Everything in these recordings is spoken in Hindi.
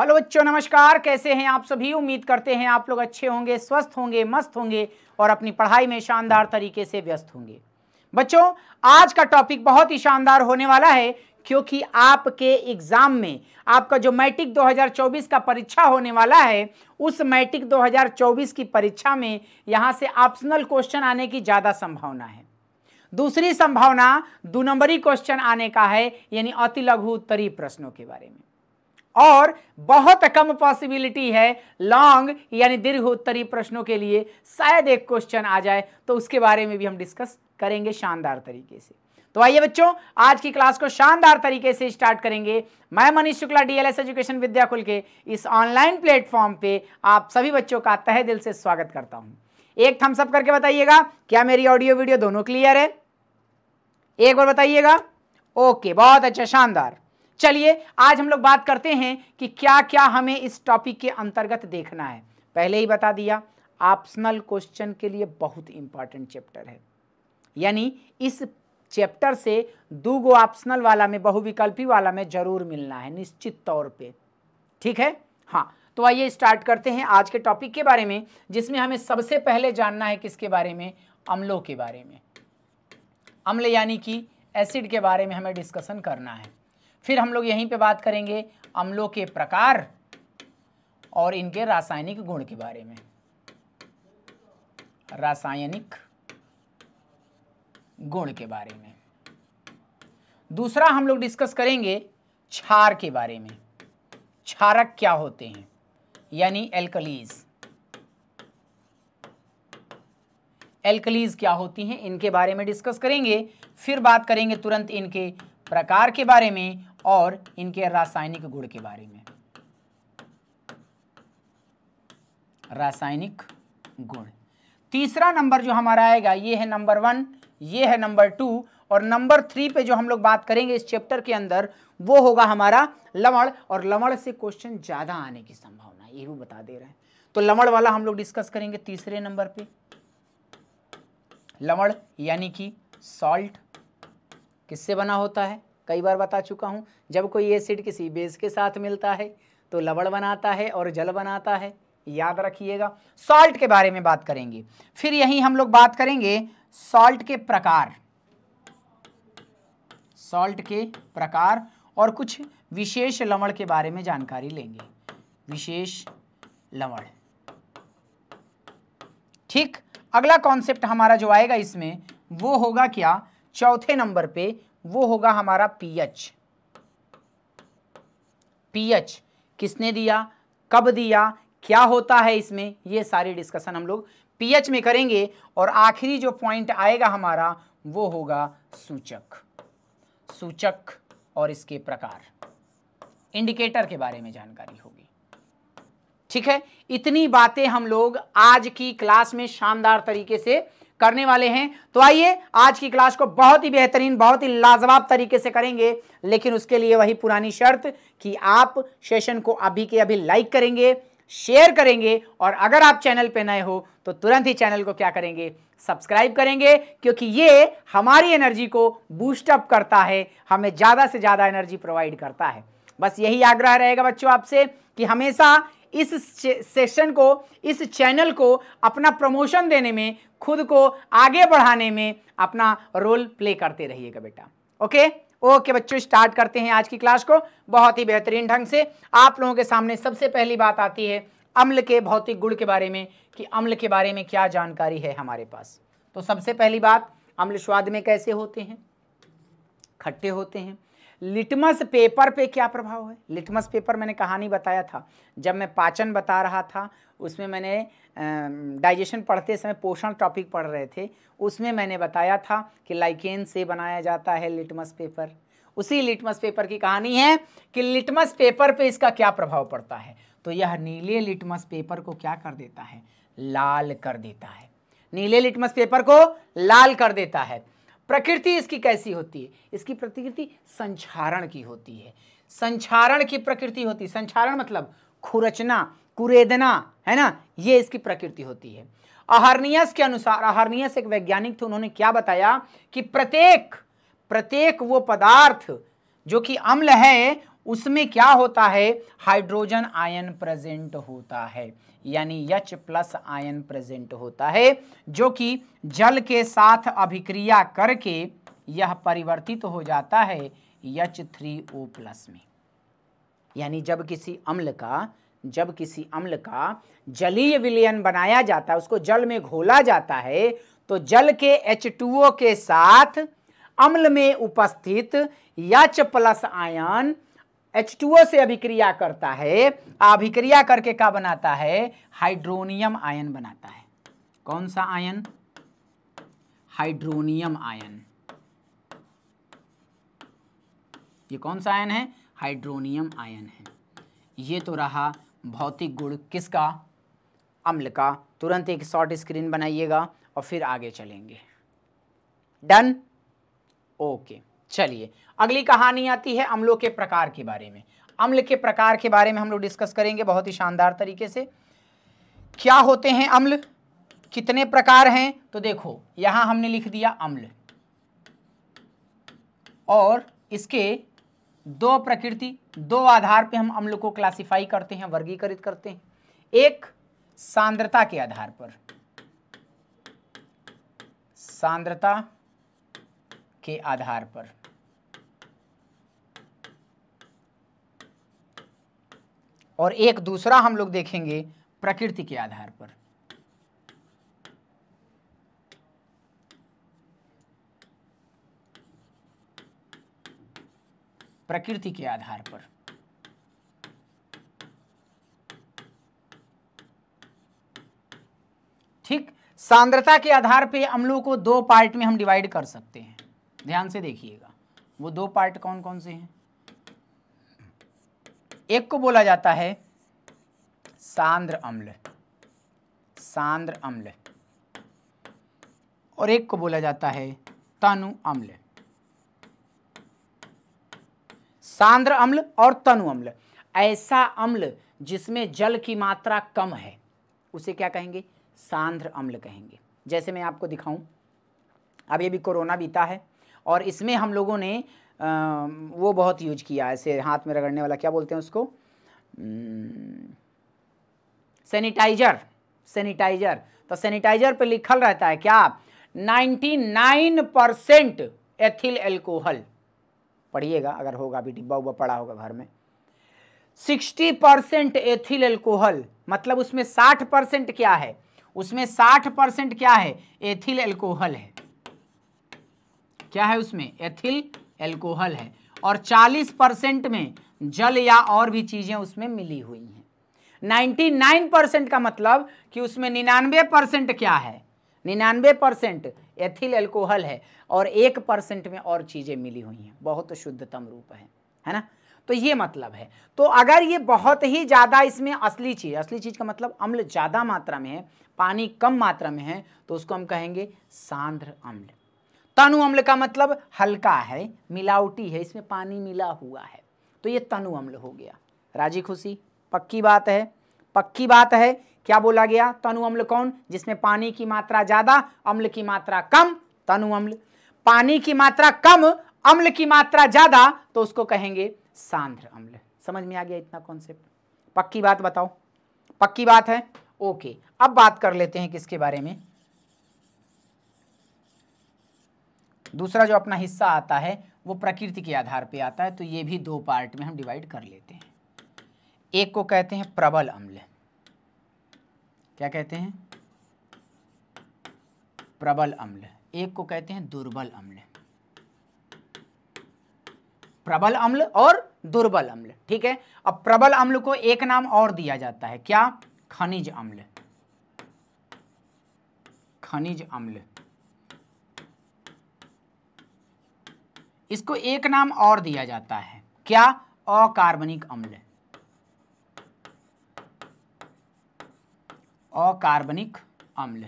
हेलो बच्चों नमस्कार कैसे हैं आप सभी उम्मीद करते हैं आप लोग अच्छे होंगे स्वस्थ होंगे मस्त होंगे और अपनी पढ़ाई में शानदार तरीके से व्यस्त होंगे बच्चों आज का टॉपिक बहुत ही शानदार होने वाला है क्योंकि आपके एग्ज़ाम में आपका जो मैट्रिक 2024 का परीक्षा होने वाला है उस मैट्रिक 2024 की परीक्षा में यहाँ से ऑप्शनल क्वेश्चन आने की ज़्यादा संभावना है दूसरी संभावना दो नंबरी क्वेश्चन आने का है यानी अति लघु उत्तरीय प्रश्नों के बारे में और बहुत कम पॉसिबिलिटी है लॉन्ग यानी दीर्घ उत्तरी प्रश्नों के लिए शायद एक क्वेश्चन आ जाए तो उसके बारे में भी हम डिस्कस करेंगे शानदार तरीके से तो आइए बच्चों आज की क्लास को शानदार तरीके से स्टार्ट करेंगे मैं मनीष शुक्ला डीएलएस एजुकेशन विद्याकुल के इस ऑनलाइन प्लेटफॉर्म पे आप सभी बच्चों का तहे दिल से स्वागत करता हूं एक थम्सअप करके बताइएगा क्या मेरी ऑडियो वीडियो दोनों क्लियर है एक बार बताइएगा ओके बहुत अच्छा शानदार चलिए आज हम लोग बात करते हैं कि क्या क्या हमें इस टॉपिक के अंतर्गत देखना है पहले ही बता दिया ऑप्शनल क्वेश्चन के लिए बहुत इंपॉर्टेंट चैप्टर है यानी इस चैप्टर से दो गो ऑप्शनल वाला में बहुविकल्पी वाला में जरूर मिलना है निश्चित तौर पे ठीक है हाँ तो आइए स्टार्ट करते हैं आज के टॉपिक के बारे में जिसमें हमें सबसे पहले जानना है किसके बारे में अम्लों के बारे में अम्ल यानी कि एसिड के बारे में हमें डिस्कशन करना है फिर हम लोग यहीं पे बात करेंगे अम्लों के प्रकार और इनके रासायनिक गुण के बारे में रासायनिक गुण के बारे में दूसरा हम लोग डिस्कस करेंगे क्षार के बारे में क्षारक क्या होते हैं यानी एल्कलीज एल्कलीज क्या होती हैं इनके बारे में डिस्कस करेंगे फिर बात करेंगे तुरंत इनके प्रकार के बारे में और इनके रासायनिक गुण के बारे में रासायनिक गुण तीसरा नंबर जो हमारा आएगा ये है नंबर वन ये है नंबर टू और नंबर थ्री पे जो हम लोग बात करेंगे इस चैप्टर के अंदर वो होगा हमारा लवण और लवण से क्वेश्चन ज़्यादा आने की संभावना ये भी बता दे रहे हैं तो लवण वाला हम लोग डिस्कस करेंगे तीसरे नंबर पे लवण यानी कि सॉल्ट किससे बना होता है कई बार बता चुका हूँ जब कोई एसिड किसी बेस के साथ मिलता है तो लवड़ बनाता है और जल बनाता है याद रखिएगा सॉल्ट के बारे में बात करेंगे फिर यही हम लोग बात करेंगे सॉल्ट के प्रकार सॉल्ट के प्रकार और कुछ विशेष लवण के बारे में जानकारी लेंगे विशेष लवण ठीक अगला कॉन्सेप्ट हमारा जो आएगा इसमें वो होगा क्या चौथे नंबर पे वो होगा हमारा पीएच पीएच किसने दिया कब दिया क्या होता है इसमें ये सारी डिस्कशन हम लोग पीएच में करेंगे और आखिरी जो पॉइंट आएगा हमारा वो होगा सूचक सूचक और इसके प्रकार इंडिकेटर के बारे में जानकारी होगी ठीक है इतनी बातें हम लोग आज की क्लास में शानदार तरीके से करने वाले हैं तो आइए आज की क्लास को बहुत ही बेहतरीन बहुत ही लाजवाब तरीके से करेंगे लेकिन उसके लिए वही पुरानी शर्त कि आप सेशन को अभी के अभी लाइक करेंगे शेयर करेंगे और अगर आप चैनल पर नए हो तो तुरंत ही चैनल को क्या करेंगे सब्सक्राइब करेंगे क्योंकि ये हमारी एनर्जी को बूस्टअप करता है हमें ज़्यादा से ज़्यादा एनर्जी प्रोवाइड करता है बस यही आग्रह रहेगा बच्चों आपसे कि हमेशा इस सेशन को इस चैनल को अपना प्रमोशन देने में खुद को आगे बढ़ाने में अपना रोल प्ले करते रहिएगा बेटा ओके ओके बच्चों स्टार्ट करते हैं आज की क्लास को बहुत ही बेहतरीन ढंग से आप लोगों के सामने सबसे पहली बात आती है अम्ल के भौतिक गुण के बारे में कि अम्ल के बारे में क्या जानकारी है हमारे पास तो सबसे पहली बात अम्ल स्वाद में कैसे होते हैं खट्टे होते हैं लिटमस पेपर पे क्या प्रभाव है लिटमस पेपर मैंने कहानी बताया था जब मैं पाचन बता रहा था उसमें मैंने डाइजेशन पढ़ते समय पोषण टॉपिक पढ़ रहे थे उसमें मैंने बताया था कि लाइकेन से बनाया जाता है लिटमस पेपर उसी लिटमस पेपर की कहानी है कि लिटमस पेपर पे इसका क्या प्रभाव पड़ता है तो यह नीले लिटमस पेपर को क्या कर देता है लाल कर देता है नीले लिटमस पेपर को लाल कर देता है प्रकृति इसकी कैसी होती है इसकी प्रकृति संचारण की होती है संक्षारण की प्रकृति होती है संचारण मतलब खुरचना कुरेदना है ना ये इसकी प्रकृति होती है अहरनियस के अनुसार अहरनियस एक वैज्ञानिक थे उन्होंने क्या बताया कि प्रत्येक प्रत्येक वो पदार्थ जो कि अम्ल है उसमें क्या होता है हाइड्रोजन आयन प्रेजेंट होता है यानी यच प्लस आयन प्रेजेंट होता है जो कि जल के साथ अभिक्रिया करके यह परिवर्तित हो जाता है यच थ्री ओ प्लस में यानी जब किसी अम्ल का जब किसी अम्ल का जलीय विलयन बनाया जाता है उसको जल में घोला जाता है तो जल के H2O के साथ अम्ल में उपस्थित यच प्लस आयन H2O से अभिक्रिया करता है अभिक्रिया करके क्या बनाता है हाइड्रोनियम आयन बनाता है कौन सा आयन हाइड्रोनियम आयन ये कौन सा आयन है हाइड्रोनियम आयन है ये तो रहा भौतिक गुण किसका अम्ल का तुरंत एक शॉर्ट स्क्रीन बनाइएगा और फिर आगे चलेंगे डन ओके चलिए अगली कहानी आती है अम्लों के प्रकार के बारे में अम्ल के प्रकार के बारे में हम लोग डिस्कस करेंगे बहुत ही शानदार तरीके से क्या होते हैं अम्ल कितने प्रकार हैं तो देखो यहां हमने लिख दिया अम्ल और इसके दो प्रकृति दो आधार पे हम अम्ल को क्लासिफाई करते हैं वर्गीकृत करते हैं एक सांद्रता के आधार पर सांद्रता के आधार पर और एक दूसरा हम लोग देखेंगे प्रकृति के आधार पर प्रकृति के आधार पर ठीक सांद्रता के आधार पे अम्लों को दो पार्ट में हम डिवाइड कर सकते हैं ध्यान से देखिएगा वो दो पार्ट कौन कौन से हैं एक को बोला जाता है सांद्र अम्ल सांद्र अम्ल और एक को बोला जाता है तनु अम्ल सांद्र अम्ल और तनु अम्ल ऐसा अम्ल जिसमें जल की मात्रा कम है उसे क्या कहेंगे सांद्र अम्ल कहेंगे जैसे मैं आपको दिखाऊं अब ये भी कोरोना बीता है और इसमें हम लोगों ने वो बहुत यूज किया ऐसे हाथ में रगड़ने वाला क्या बोलते हैं उसको सैनिटाइजर सैनिटाइजर तो सैनिटाइजर पे लिखल रहता है क्या 99 परसेंट एथिल एल्कोहल पढ़िएगा अगर होगा भी डिब्बा उब्बा पड़ा होगा घर में 60 परसेंट एथिल एल्कोहल मतलब उसमें 60 परसेंट क्या है उसमें 60 परसेंट क्या है एथिल एल्कोहल है क्या है उसमें एथिल एल्कोहल है और 40 परसेंट में जल या और भी चीज़ें उसमें मिली हुई हैं 99 परसेंट का मतलब कि उसमें निन्यानवे परसेंट क्या है निन्यानवे परसेंट एथिल एल्कोहल है और एक परसेंट में और चीज़ें मिली हुई हैं बहुत शुद्धतम रूप है है ना तो ये मतलब है तो अगर ये बहुत ही ज़्यादा इसमें असली चीज़ असली चीज़ का मतलब अम्ल ज़्यादा मात्रा में है पानी कम मात्रा में है तो उसको हम कहेंगे सांद्र अम्ल तनु अम्ल का मतलब हल्का है मिलावटी है इसमें पानी मिला हुआ है तो ये तनु अम्ल हो गया राजी खुशी पक्की बात है पक्की बात है क्या बोला गया तनु अम्ल कौन जिसमें पानी की मात्रा ज़्यादा अम्ल की मात्रा कम तनु अम्ल पानी की मात्रा कम अम्ल की मात्रा ज़्यादा तो उसको कहेंगे सांद्र अम्ल समझ में आ गया इतना कॉन्सेप्ट पक्की बात बताओ पक्की बात है ओके अब बात कर लेते हैं किसके बारे में दूसरा जो अपना हिस्सा आता है वो प्रकृति के आधार पे आता है तो ये भी दो पार्ट में हम डिवाइड कर लेते हैं एक को कहते हैं प्रबल अम्ल क्या कहते हैं प्रबल अम्ल एक को कहते हैं दुर्बल अम्ल प्रबल अम्ल और दुर्बल अम्ल ठीक है अब प्रबल अम्ल को एक नाम और दिया जाता है क्या खनिज अम्ल खनिज अम्ल इसको एक नाम और दिया जाता है क्या अकार्बनिक अम्ल अकार्बनिक अम्ल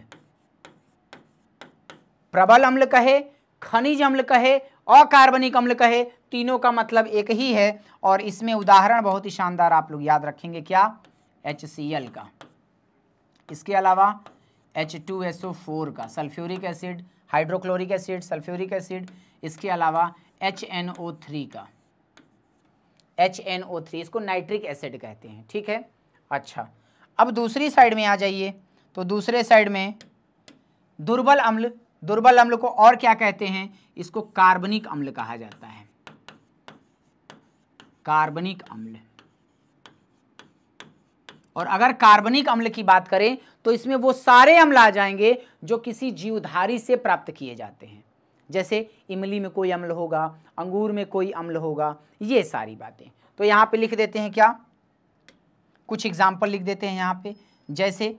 प्रबल अम्ल कहे खनिज अम्ल कहे अकार्बनिक अम्ल कहे तीनों का मतलब एक ही है और इसमें उदाहरण बहुत ही शानदार आप लोग याद रखेंगे क्या एच का इसके अलावा H2SO4 का sulphuric acid hydrochloric acid sulphuric acid इसके अलावा एच एन ओ थ्री का एच एन ओ थ्री इसको नाइट्रिक एसिड कहते हैं ठीक है अच्छा अब दूसरी साइड में आ जाइए तो दूसरे साइड में दुर्बल अम्ल दुर्बल अम्ल को और क्या कहते हैं इसको कार्बनिक अम्ल कहा जाता है कार्बनिक अम्ल और अगर कार्बनिक अम्ल की बात करें तो इसमें वो सारे अम्ल आ जाएंगे जो किसी जीवधारी से प्राप्त किए जाते हैं जैसे इमली में कोई अम्ल होगा अंगूर में कोई अम्ल होगा ये सारी बातें तो यहाँ पे लिख देते हैं क्या कुछ एग्जाम्पल लिख देते हैं यहाँ पे जैसे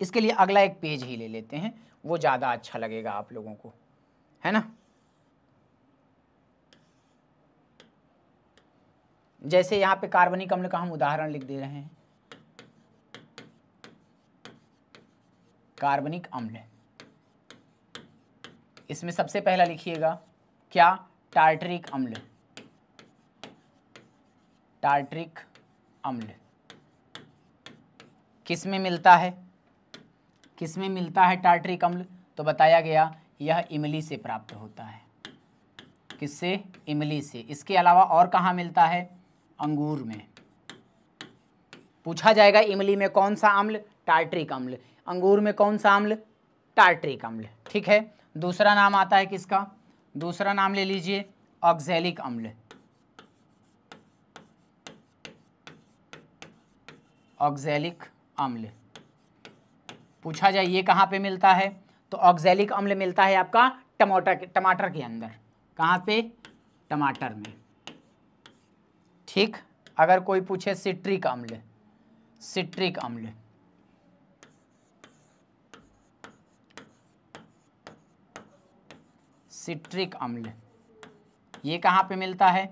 इसके लिए अगला एक पेज ही ले लेते हैं वो ज़्यादा अच्छा लगेगा आप लोगों को है ना जैसे यहाँ पे कार्बनिक अम्ल का हम उदाहरण लिख दे रहे हैं कार्बनिक अम्ल इसमें सबसे पहला लिखिएगा क्या टार्टरिक अम्ल टार्टरिक अम्ल किस में मिलता है किस में मिलता है टार्टरिक अम्ल तो बताया गया यह इमली से प्राप्त होता है किससे इमली से इसके अलावा और कहाँ मिलता है अंगूर में पूछा जाएगा इमली में कौन सा अम्ल टार्ट्रिक अम्ल अंगूर में कौन सा अम्ल टार्ट्रिक अम्ल ठीक है दूसरा नाम आता है किसका दूसरा नाम ले लीजिए ऑक्जेलिक अम्ल ऑक्जेलिक अम्ल पूछा जाए ये कहाँ पे मिलता है तो ऑक्जेलिक अम्ल मिलता है आपका टमाटर टमाटर के अंदर कहाँ पे टमाटर में ठीक अगर कोई पूछे सिट्रिक अम्ल सिट्रिक अम्ल सिट्रिक अम्ल ये कहाँ पे मिलता है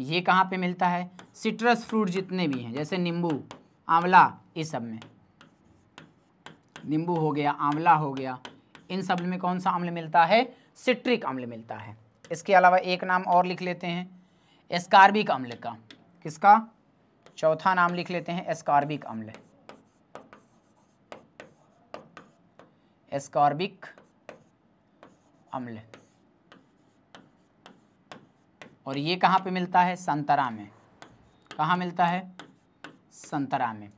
ये कहाँ पे मिलता है सिट्रस फ्रूट जितने भी हैं जैसे नींबू आंवला इस सब में नींबू हो गया आंवला हो गया इन सब में कौन सा अम्ल मिलता है सिट्रिक अम्ल मिलता है इसके अलावा एक नाम और लिख लेते हैं एस्कार्बिक अम्ल का किसका चौथा नाम लिख लेते हैं एस्कार्बिक अम्ल एस्कार्बिक अम्ल और ये कहाँ पे मिलता है संतरा में कहाँ मिलता है संतरा में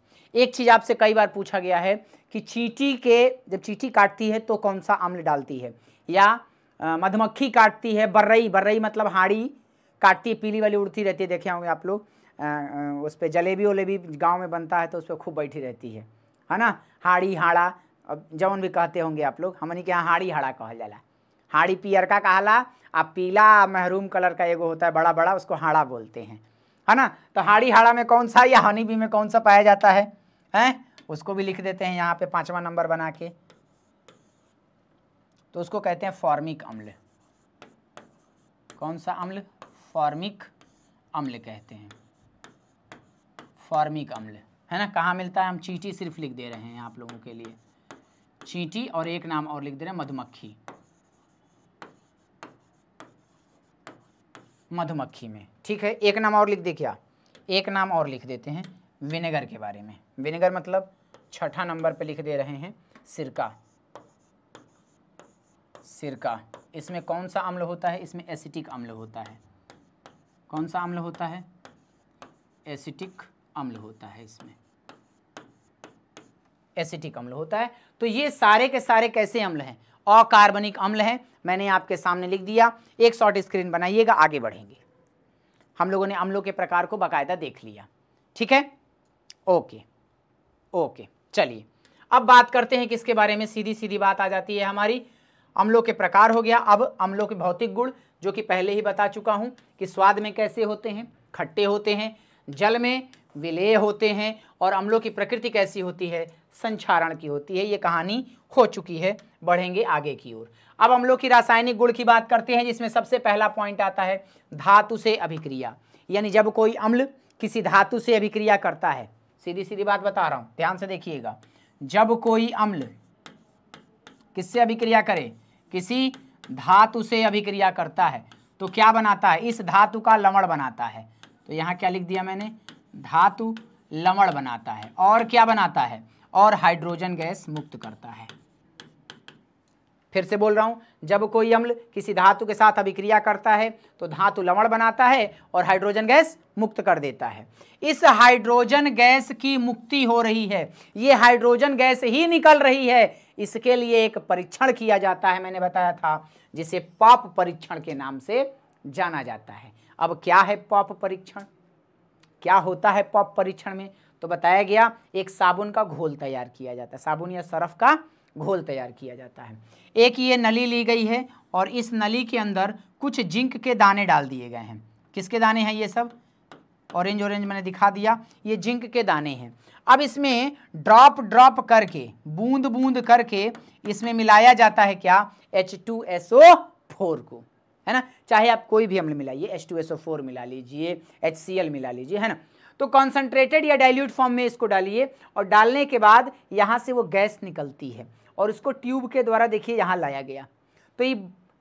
एक चीज़ आपसे कई बार पूछा गया है कि चीटी के जब चींटी काटती है तो कौन सा अम्ल डालती है या मधुमक्खी काटती है बर्रई बर्रई मतलब हाड़ी काटती है पीली वाली उड़ती रहती है देखे होंगे आप लोग उस पर जलेबी वलेबी गाँव में बनता है तो उस पर खूब बैठी रहती है है ना हाड़ी हाड़ा अब जवन भी कहते होंगे आप लोग हमने के यहाँ हाड़ी हाड़ा कहा जाला हाड़ी पियर का कहला आ पीला महरूम कलर का एगो होता है बड़ा बड़ा उसको हाड़ा बोलते हैं है ना तो हाड़ी हाड़ा में कौन सा या हनी बी में कौन सा पाया जाता है हैं उसको भी लिख देते हैं यहाँ पे पांचवा नंबर बना के तो उसको कहते हैं फॉर्मिक अम्ल कौन सा अम्ल फॉर्मिक अम्ल कहते हैं फॉर्मिक अम्ल है ना कहाँ मिलता है हम चींटी सिर्फ लिख दे रहे हैं आप लोगों के लिए चींटी और एक नाम और लिख दे रहे हैं मधुमक्खी मधुमक्खी में ठीक है एक नाम और लिख दे क्या एक नाम और लिख देते हैं विनेगर के बारे में विनेगर मतलब छठा नंबर पे लिख दे रहे हैं सिरका सिरका इसमें कौन सा अम्ल होता है इसमें एसिटिक अम्ल होता है कौन सा अम्ल होता है एसिटिक अम्ल होता है इसमें एसिटिक अम्ल होता है तो ये सारे के सारे कैसे अम्ल हैं अकार्बनिक अम्ल है मैंने आपके सामने लिख दिया एक शॉर्ट स्क्रीन बनाइएगा आगे बढ़ेंगे हम लोगों ने अम्लों के प्रकार को बाकायदा देख लिया ठीक है ओके ओके चलिए अब बात करते हैं किसके बारे में सीधी सीधी बात आ जाती है हमारी अम्लों के प्रकार हो गया अब अम्लों के भौतिक गुण जो कि पहले ही बता चुका हूं कि स्वाद में कैसे होते हैं खट्टे होते हैं जल में विलेय होते हैं और अम्लों की प्रकृति कैसी होती है संचारण की होती है ये कहानी हो चुकी है बढ़ेंगे आगे की ओर अब अम्लों की रासायनिक गुण की बात करते हैं जिसमें सबसे पहला पॉइंट आता है धातु से अभिक्रिया यानी जब कोई अम्ल किसी धातु से अभिक्रिया करता है सीधी सीधी बात बता रहा हूं ध्यान से देखिएगा जब कोई अम्ल किससे अभिक्रिया करे किसी धातु से अभिक्रिया करता है तो क्या बनाता है इस धातु का लवण बनाता है तो यहाँ क्या लिख दिया मैंने धातु लवण बनाता है और क्या बनाता है और हाइड्रोजन गैस मुक्त करता है फिर से बोल रहा हूं जब कोई अम्ल किसी धातु के साथ अभिक्रिया करता है तो धातु लवण बनाता है और हाइड्रोजन गैस मुक्त कर देता है इस हाइड्रोजन गैस की मुक्ति हो रही है यह हाइड्रोजन गैस ही निकल रही है इसके लिए एक परीक्षण किया जाता है मैंने बताया था जिसे पॉप परीक्षण के नाम से जाना जाता है अब क्या है पॉप परीक्षण क्या होता है पॉप परीक्षण में तो बताया गया एक साबुन का घोल तैयार किया जाता है साबुन या सरफ का घोल तैयार किया जाता है एक ये नली ली गई है और इस नली के अंदर कुछ जिंक के दाने डाल दिए गए हैं किसके दाने हैं ये सब ऑरेंज ऑरेंज मैंने दिखा दिया ये जिंक के दाने हैं अब इसमें ड्रॉप ड्रॉप करके बूंद बूंद करके इसमें मिलाया जाता है क्या H two S O four को है ना चाहे आप कोई भी अम्ल मिलाइए H two S O four मिला लीजिए एच सी एल मिला लीजिए है ना तो कॉन्सेंट्रेटेड या डाइल्यूट फॉर्म में इसको डालिए और डालने के बाद यहाँ से वो गैस निकलती है और उसको ट्यूब के द्वारा देखिए यहाँ लाया गया तो ये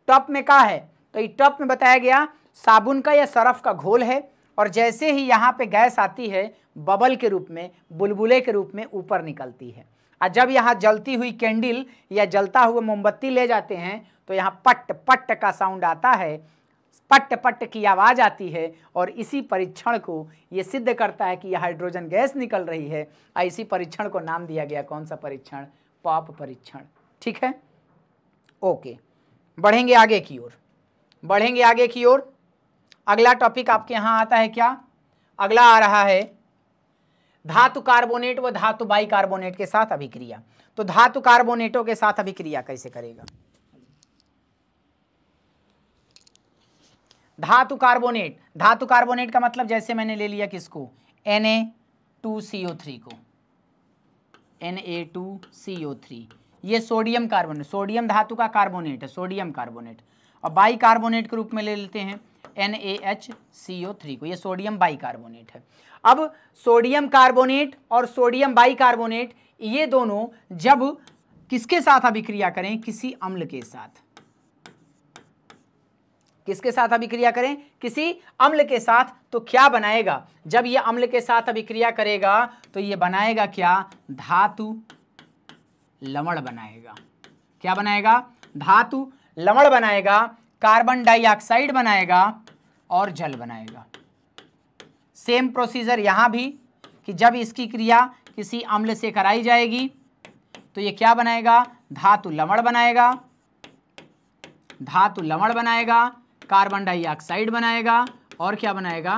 टॉप में का है तो ये टॉप में बताया गया साबुन का या सरफ का घोल है और जैसे ही यहाँ पे गैस आती है बबल के रूप में बुलबुले के रूप में ऊपर निकलती है और जब यहाँ जलती हुई कैंडल या जलता हुआ मोमबत्ती ले जाते हैं तो यहाँ पट्ट पट्ट का साउंड आता है पट पट्ट की आवाज़ आती है और इसी परीक्षण को ये सिद्ध करता है कि यह हाइड्रोजन गैस निकल रही है और इसी परीक्षण को नाम दिया गया कौन सा परीक्षण पॉप परीक्षण ठीक है ओके बढ़ेंगे आगे की ओर बढ़ेंगे आगे की ओर अगला टॉपिक आपके यहां आता है क्या अगला आ रहा है धातु कार्बोनेट व धातु बाई कार्बोनेट के साथ अभिक्रिया तो धातु कार्बोनेटों के साथ अभिक्रिया कैसे करेगा धातु कार्बोनेट धातु कार्बोनेट का मतलब जैसे मैंने ले लिया किसको N A two C O three को N A two C O three ये सोडियम कार्बोनेट सोडियम धातु का कार्बोनेट है सोडियम कार्बोनेट और बाई कार्बोनेट के रूप में ले लेते हैं N A H C O three को ये सोडियम बाई कार्बोनेट है अब सोडियम कार्बोनेट और सोडियम बाई कार्बोनेट ये दोनों जब किसके साथ अभिक्रिया करें किसी अम्ल के साथ किसके साथ अभिक्रिया करें किसी अम्ल के साथ तो क्या बनाएगा जब यह अम्ल के साथ अभिक्रिया करेगा तो यह बनाएगा क्या धातु लवण बनाएगा क्या बनाएगा धातु लवण बनाएगा कार्बन डाइऑक्साइड बनाएगा और जल बनाएगा सेम प्रोसीजर यहां भी कि जब इसकी क्रिया किसी अम्ल से कराई जाएगी तो यह क्या बनाएगा धातु लवण बनाएगा धातु लवण बनाएगा कार्बन डाइऑक्साइड बनाएगा और क्या बनाएगा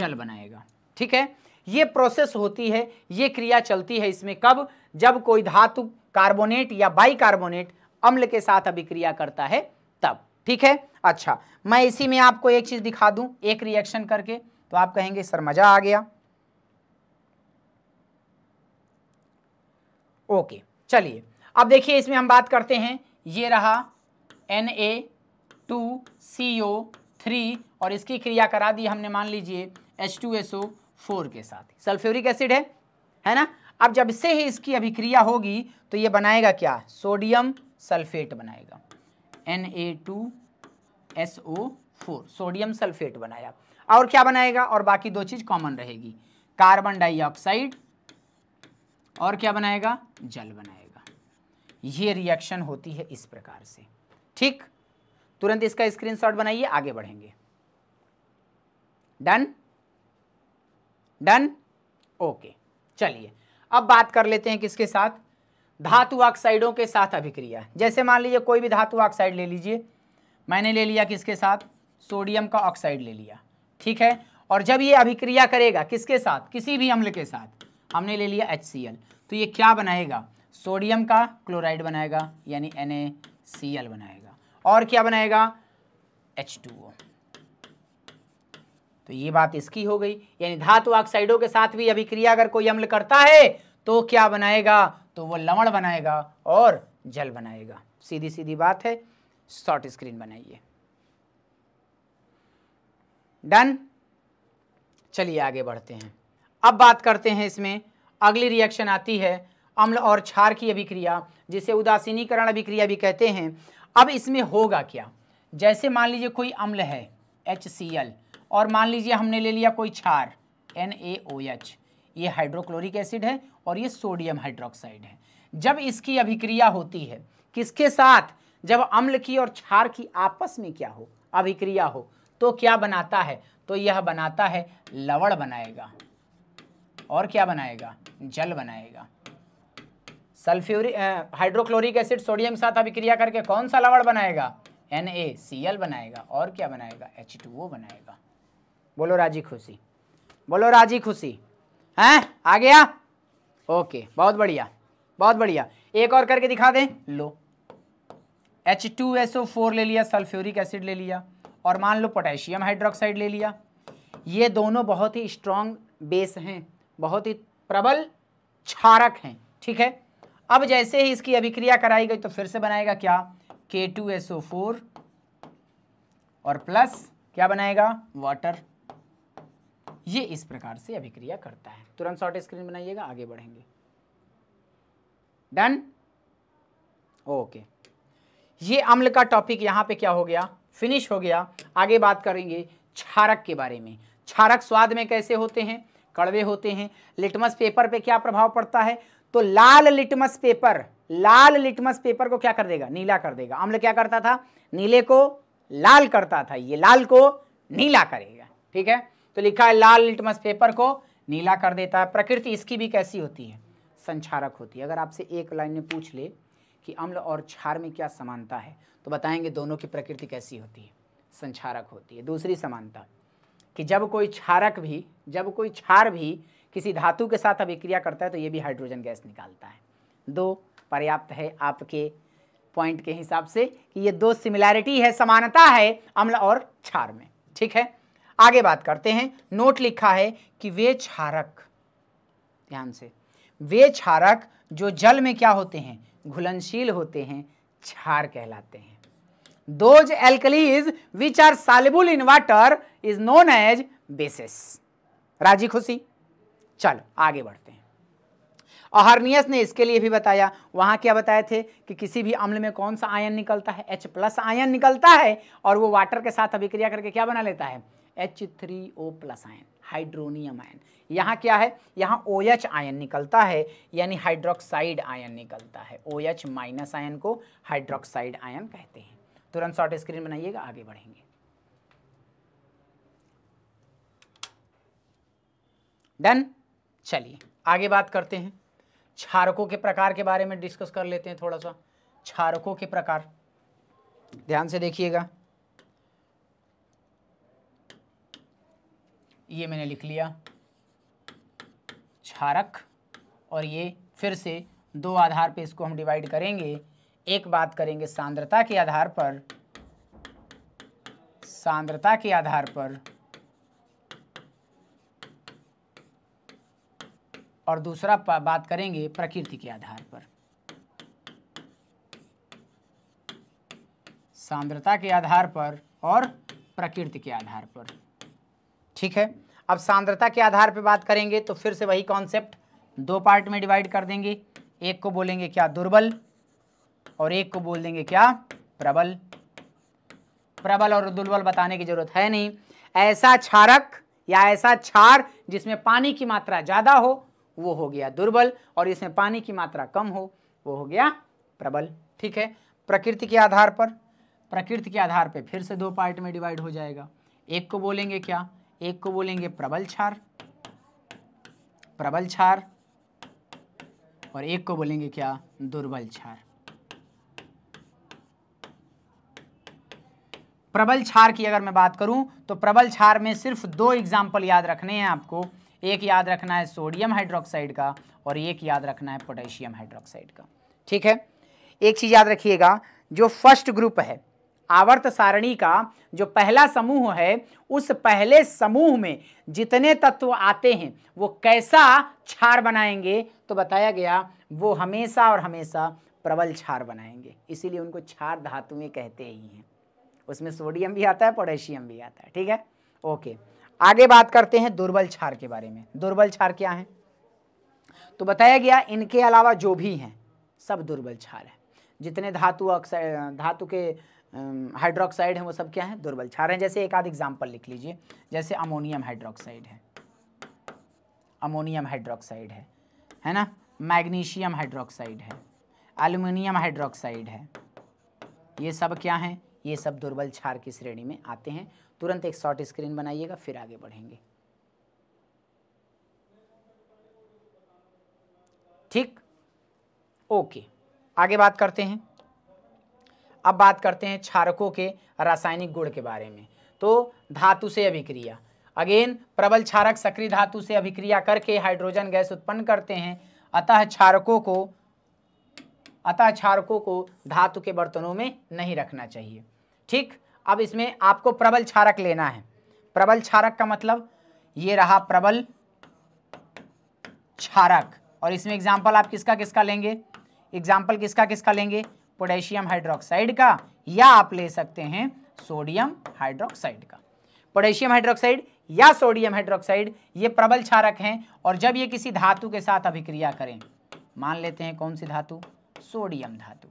जल बनाएगा ठीक है ये प्रोसेस होती है ये क्रिया चलती है इसमें कब जब कोई धातु कार्बोनेट या बाइकार्बोनेट अम्ल के साथ अभिक्रिया करता है तब ठीक है अच्छा मैं इसी में आपको एक चीज़ दिखा दूं एक रिएक्शन करके तो आप कहेंगे सर मज़ा आ गया ओके चलिए अब देखिए इसमें हम बात करते हैं ये रहा N A two C O three और इसकी क्रिया करा दी हमने मान लीजिए H two S O four के साथ सल्फ्यूरिक एसिड है है ना अब जब से ही इसकी अभिक्रिया होगी तो ये बनाएगा क्या सोडियम सल्फेट बनाएगा N A two S O four sodium sulphate बनाया और क्या बनाएगा और बाकी दो चीज़ कॉमन रहेगी कार्बन डाइऑक्साइड और क्या बनाएगा जल बनाएगा ये रिएक्शन होती है इस प्रकार से ठीक तुरंत इसका स्क्रीनशॉट बनाइए आगे बढ़ेंगे डन डन ओके चलिए अब बात कर लेते हैं किसके साथ धातु ऑक्साइडों के साथ अभिक्रिया जैसे मान लीजिए कोई भी धातु ऑक्साइड ले लीजिए मैंने ले लिया किसके साथ सोडियम का ऑक्साइड ले लिया ठीक है और जब ये अभिक्रिया करेगा किसके साथ किसी भी अम्ल के साथ हमने ले लिया एच तो ये क्या बनाएगा सोडियम का क्लोराइड बनाएगा यानी एन बनाएगा और क्या बनाएगा एच टू ओ तो ये बात इसकी हो गई यानी धातु ऑक्साइडों के साथ भी अभिक्रिया अगर कोई अम्ल करता है तो क्या बनाएगा तो वो लवण बनाएगा और जल बनाएगा सीधी सीधी बात है शॉर्ट स्क्रीन बनाइए डन चलिए आगे बढ़ते हैं अब बात करते हैं इसमें अगली रिएक्शन आती है अम्ल और क्षार की अभिक्रिया जिसे उदासीनीकरण अभिक्रिया भी कहते हैं अब इसमें होगा क्या जैसे मान लीजिए कोई अम्ल है एच सी एल और मान लीजिए हमने ले लिया कोई छार एन ए ओ एच ये हाइड्रोक्लोरिक एसिड है और ये सोडियम हाइड्रोक्साइड है जब इसकी अभिक्रिया होती है किसके साथ जब अम्ल की और छार की आपस में क्या हो अभिक्रिया हो तो क्या बनाता है तो यह बनाता है लवण बनाएगा और क्या बनाएगा जल बनाएगा सल्फ्यूरिक हाइड्रोक्लोरिक एसिड सोडियम के साथ अभिक्रिया करके कौन सा लवण बनाएगा एन ए सी एल बनाएगा और क्या बनाएगा एच टू ओ बनाएगा बोलो राजी खुशी बोलो राजी खुशी हैं आ गया ओके बहुत बढ़िया बहुत बढ़िया एक और करके दिखा दें लो H two S O four ले लिया सल्फ्यूरिक एसिड ले लिया और मान लो पोटेशियम हाइड्रोक्साइड ले लिया ये दोनों बहुत ही स्ट्रॉन्ग बेस हैं बहुत ही प्रबल क्षारक हैं ठीक है अब जैसे ही इसकी अभिक्रिया कराई गई तो फिर से बनाएगा क्या K two S O four और प्लस क्या बनाएगा वाटर ये इस प्रकार से अभिक्रिया करता है तुरंत शॉर्ट स्क्रीन बनाइएगा आगे बढ़ेंगे डन ओके ये अम्ल का टॉपिक यहां पे क्या हो गया फिनिश हो गया आगे बात करेंगे क्षारक के बारे में क्षारक स्वाद में कैसे होते हैं कड़वे होते हैं लिटमस पेपर पे क्या प्रभाव पड़ता है तो लाल लिटमस पेपर लाल लिटमस पेपर को क्या कर देगा नीला कर देगा अम्ल क्या करता था नीले को लाल करता था ये लाल को नीला करेगा ठीक है तो लिखा है लाल लिटमस पेपर को नीला कर देता है प्रकृति इसकी भी कैसी होती है संचारक होती है अगर आपसे एक लाइन में पूछ ले कि अम्ल और क्षार में क्या समानता है तो बताएंगे दोनों की प्रकृति कैसी होती है संचारक होती है दूसरी समानता कि जब कोई क्षारक भी जब कोई क्षार भी किसी धातु के साथ अभिक्रिया करता है तो ये भी हाइड्रोजन गैस निकालता है दो पर्याप्त है आपके पॉइंट के हिसाब से कि ये दो सिमिलैरिटी है समानता है अम्ल और क्षार में ठीक है आगे बात करते हैं नोट लिखा है कि वे क्षारक ध्यान से वे क्षारक जो जल में क्या होते हैं घुलनशील होते हैं क्षार कहलाते हैं those alkalis which are soluble in water is known as bases राजी खुशी चलो आगे बढ़ते हैं अहरनियस ने इसके लिए भी बताया वहां क्या बताए थे कि किसी भी अम्ल में कौन सा आयन निकलता है H प्लस आयन निकलता है और वो वाटर के साथ अभिक्रिया करके क्या बना लेता है H three O plus ion hydronium ion यहाँ क्या है यहाँ ओ OH आयन निकलता है यानी हाइड्रोक्साइड आयन निकलता है ओ OH माइनस आयन को हाइड्रोक्साइड आयन कहते हैं तुरंत शॉर्ट स्क्रीन बनाइएगा आगे बढ़ेंगे डन चलिए आगे बात करते हैं क्षारकों के प्रकार के बारे में डिस्कस कर लेते हैं थोड़ा सा क्षारकों के प्रकार ध्यान से देखिएगा ये मैंने लिख लिया क्षारक और ये फिर से दो आधार पे इसको हम डिवाइड करेंगे एक बात करेंगे सांद्रता के आधार पर सांद्रता के आधार पर और दूसरा बात करेंगे प्रकृति के आधार पर सांद्रता के आधार पर और प्रकृति के आधार पर ठीक है अब सांद्रता के आधार पर बात करेंगे तो फिर से वही कॉन्सेप्ट दो पार्ट में डिवाइड कर देंगे एक को बोलेंगे क्या दुर्बल और एक को बोल देंगे क्या प्रबल प्रबल और दुर्बल बताने की जरूरत है नहीं ऐसा क्षारक या ऐसा क्षार जिसमें पानी की मात्रा ज़्यादा हो वो हो गया दुर्बल और इसमें पानी की मात्रा कम हो वो हो गया प्रबल ठीक है प्रकृति के आधार पर प्रकृति के आधार पर फिर से दो पार्ट में डिवाइड हो जाएगा एक को बोलेंगे क्या एक को बोलेंगे प्रबल क्षार प्रबल क्षार और एक को बोलेंगे क्या दुर्बल क्षार प्रबल क्षार की अगर मैं बात करूं तो प्रबल क्षार में सिर्फ दो एग्जाम्पल याद रखने हैं आपको एक याद रखना है सोडियम हाइड्रोक्साइड का और एक याद रखना है पोटेशियम हाइड्रोक्साइड का ठीक है एक चीज़ याद रखिएगा जो फर्स्ट ग्रुप है आवर्त सारणी का जो पहला समूह है उस पहले समूह में जितने तत्व आते हैं वो कैसा क्षार बनाएंगे तो बताया गया वो हमेशा और हमेशा प्रबल क्षार बनाएंगे इसीलिए उनको क्षार धातुएं कहते ही हैं उसमें सोडियम भी आता है पोटेशियम भी आता है ठीक है ओके आगे बात करते हैं दुर्बल क्षार के बारे में दुर्बल क्षार क्या है तो बताया गया इनके अलावा जो भी हैं सब दुर्बल क्षार है जितने धातु ऑक्साइड धातु के हाइड्रोक्साइड हैं वो सब क्या है दुर्बल क्षार हैं जैसे एक आध एग्जाम्पल लिख लीजिए जैसे अमोनियम हाइड्रोक्साइड है अमोनियम हाइड्रोक्साइड है है ना मैग्नीशियम हाइड्रोक्साइड है एल्यूमिनियम हाइड्रोक्साइड है ये सब क्या हैं ये सब दुर्बल क्षार की श्रेणी में आते हैं तुरंत एक शॉर्ट स्क्रीन बनाइएगा फिर आगे बढ़ेंगे ठीक ओके आगे बात करते हैं अब बात करते हैं क्षारकों के रासायनिक गुण के बारे में तो धातु से अभिक्रिया अगेन प्रबल क्षारक सक्रिय धातु से अभिक्रिया करके हाइड्रोजन गैस उत्पन्न करते हैं अतः क्षारकों को अतः क्षारकों को धातु के बर्तनों में नहीं रखना चाहिए ठीक अब इसमें आपको प्रबल क्षारक लेना है प्रबल क्षारक का मतलब ये रहा प्रबल क्षारक और इसमें एग्जाम्पल आप किसका किसका लेंगे एग्जाम्पल किसका किसका लेंगे पोटेशियम हाइड्रोक्साइड का या आप ले सकते हैं सोडियम हाइड्रोक्साइड का पोटेशियम हाइड्रोक्साइड या सोडियम हाइड्रोक्साइड ये प्रबल क्षारक हैं और जब ये किसी धातु के साथ अभिक्रिया करें मान लेते हैं कौन सी धातु सोडियम धातु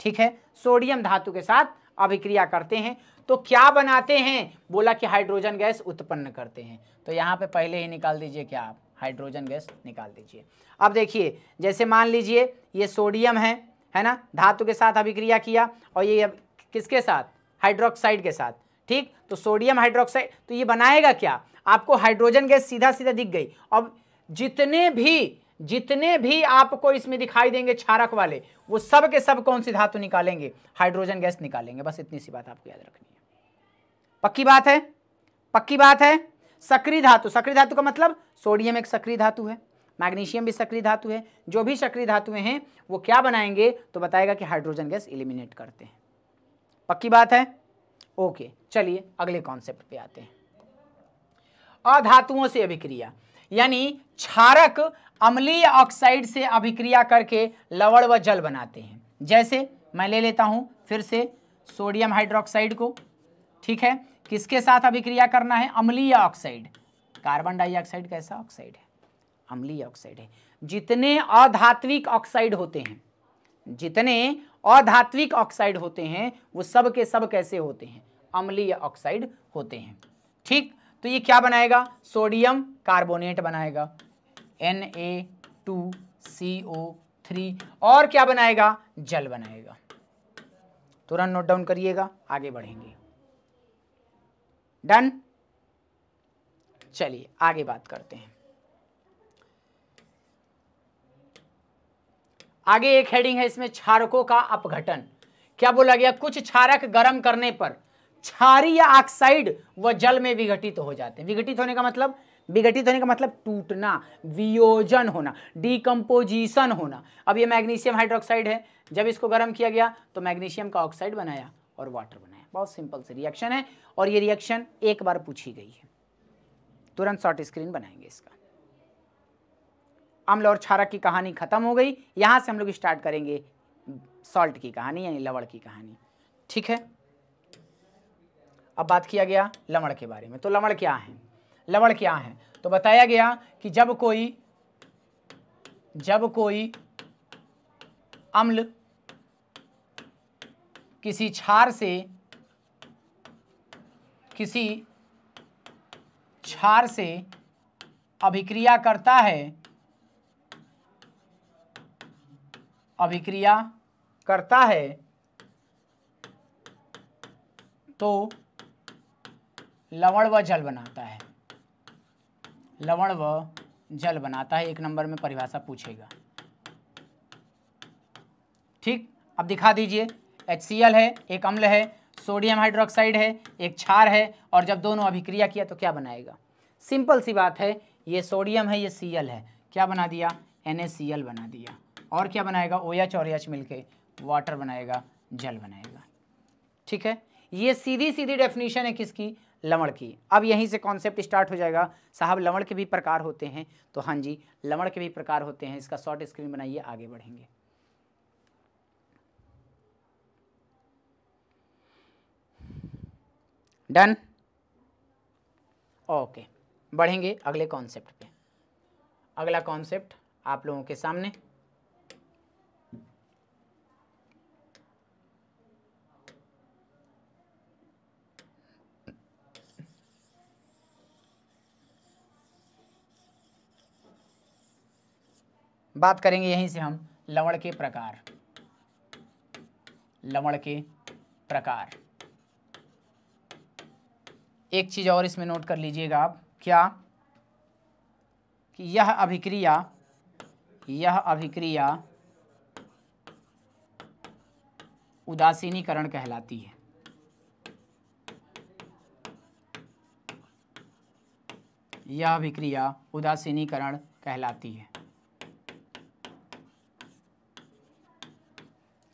ठीक है सोडियम धातु के साथ अभिक्रिया करते हैं तो क्या बनाते हैं बोला कि हाइड्रोजन गैस उत्पन्न करते हैं तो यहाँ पे पहले ही निकाल दीजिए क्या आप हाइड्रोजन गैस निकाल दीजिए अब देखिए जैसे मान लीजिए ये सोडियम है है ना धातु के साथ अभिक्रिया किया और ये किसके साथ हाइड्रोक्साइड के साथ ठीक तो सोडियम हाइड्रोक्साइड तो ये बनाएगा क्या आपको हाइड्रोजन गैस सीधा सीधा दिख गई अब जितने भी जितने भी आपको इसमें दिखाई देंगे क्षारक वाले वो सब के सब कौन सी धातु निकालेंगे हाइड्रोजन गैस निकालेंगे बस इतनी सी बात आपको याद रखनी है पक्की बात है पक्की बात है सक्रिय धातु सक्रिय धातु का मतलब सोडियम एक सक्रिय धातु है मैग्नीशियम भी सक्रिय धातु है जो भी सक्रिय धातुएं हैं वो क्या बनाएंगे तो बताएगा कि हाइड्रोजन गैस इलिमिनेट करते हैं पक्की बात है ओके चलिए अगले कॉन्सेप्ट पे आते हैं अधातुओं से अभिक्रिया यानी क्षारक अम्लीय ऑक्साइड से अभिक्रिया करके लवण व जल बनाते हैं जैसे मैं ले लेता हूँ फिर से सोडियम हाइड्रोक्साइड को ठीक है किसके साथ अभिक्रिया करना है अम्लीय ऑक्साइड कार्बन डाइऑक्साइड कैसा ऑक्साइड है अम्लीय ऑक्साइड है जितने अधात्विक ऑक्साइड होते हैं जितने अधात्विक ऑक्साइड होते हैं वो सब के सब कैसे होते हैं अम्लीय ऑक्साइड होते हैं ठीक तो ये क्या बनाएगा सोडियम कार्बोनेट बनाएगा N A two C O three और क्या बनाएगा जल बनाएगा तुरंत नोट डाउन करिएगा आगे बढ़ेंगे डन चलिए आगे बात करते हैं आगे एक हेडिंग है इसमें क्षारकों का अपघटन क्या बोला गया कुछ क्षारक गर्म करने पर क्षारीय ऑक्साइड व जल में विघटित हो जाते हैं विघटित होने का मतलब विघटित होने का मतलब टूटना वियोजन होना डिकम्पोजिशन होना अब ये मैग्नीशियम हाइड्रोक्साइड है जब इसको गर्म किया गया तो मैग्नीशियम का ऑक्साइड बनाया और वाटर बनाया बहुत सिंपल से रिएक्शन है और ये रिएक्शन एक बार पूछी गई है तुरंत शॉर्ट स्क्रीन बनाएंगे इसका अम्ल और क्षारक की कहानी खत्म हो गई यहां से हम लोग स्टार्ट करेंगे सॉल्ट की कहानी यानी लवण की कहानी ठीक है अब बात किया गया लवण के बारे में तो लवण क्या है लवण क्या हैं तो बताया गया कि जब कोई जब कोई अम्ल किसी छार से किसी क्षार से अभिक्रिया करता है अभिक्रिया करता है तो लवण व जल बनाता है लवण व जल बनाता है एक नंबर में परिभाषा पूछेगा ठीक अब दिखा दीजिए एच है एक अम्ल है सोडियम हाइड्रोक्साइड है एक क्षार है और जब दोनों अभिक्रिया किया तो क्या बनाएगा सिंपल सी बात है ये सोडियम है ये सी है क्या बना दिया एन बना दिया और क्या बनाएगा ओ एच और एच मिलके वाटर बनाएगा जल बनाएगा ठीक है ये सीधी सीधी डेफिनेशन है किसकी लवण की अब यहीं से कॉन्सेप्ट स्टार्ट हो जाएगा साहब लवण के भी प्रकार होते हैं तो हाँ जी लवण के भी प्रकार होते हैं इसका शॉर्ट स्क्रीन बनाइए आगे बढ़ेंगे डन ओके बढ़ेंगे अगले कॉन्सेप्ट पे अगला कॉन्सेप्ट आप लोगों के सामने बात करेंगे यहीं से हम लवण के प्रकार लवण के प्रकार एक चीज़ और इसमें नोट कर लीजिएगा आप क्या कि यह अभिक्रिया यह अभिक्रिया उदासीनीकरण कहलाती है यह अभिक्रिया उदासीनीकरण कहलाती है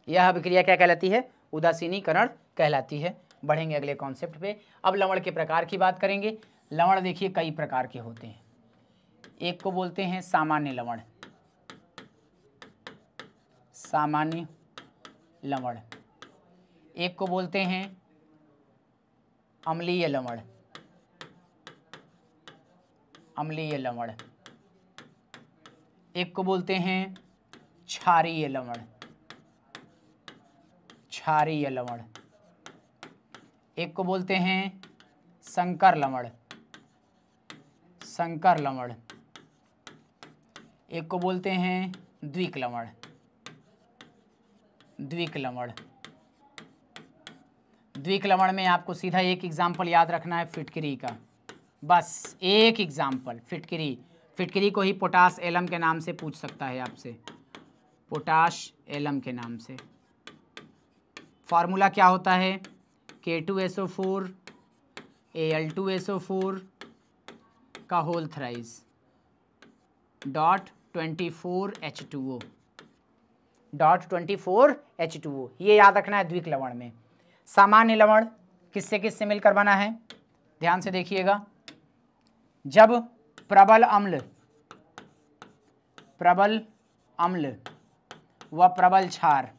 यह अभिक्रिया क्या कहलाती है उदासीनीकरण कहलाती है बढ़ेंगे अगले कॉन्सेप्ट पे अब लवण के प्रकार की बात करेंगे लवण देखिए कई प्रकार के होते हैं एक को बोलते हैं सामान्य लवण सामान्य लवण एक को बोलते हैं अम्लीय लवण अम्लीय लवण एक को बोलते हैं क्षारीय लवण क्षारीय लवण एक को बोलते हैं संकर लवण संकर लवण एक को बोलते हैं द्विक लवण द्विक लवण द्विक लवण में आपको सीधा एक एग्जाम्पल याद रखना है फिटकरी का बस एक एग्जाम्पल फिटकरी फिटकरी को ही पोटास एलम के नाम से पूछ सकता है आपसे पोटास एलम के नाम से फार्मूला क्या होता है K two S O four A L two S O four का whole thrice dot twenty four H two O dot twenty four H two O ये याद रखना है द्विक लवण में सामान्य लवण किससे किससे मिलकर बना है ध्यान से देखिएगा जब प्रबल अम्ल प्रबल अम्ल व प्रबल क्षार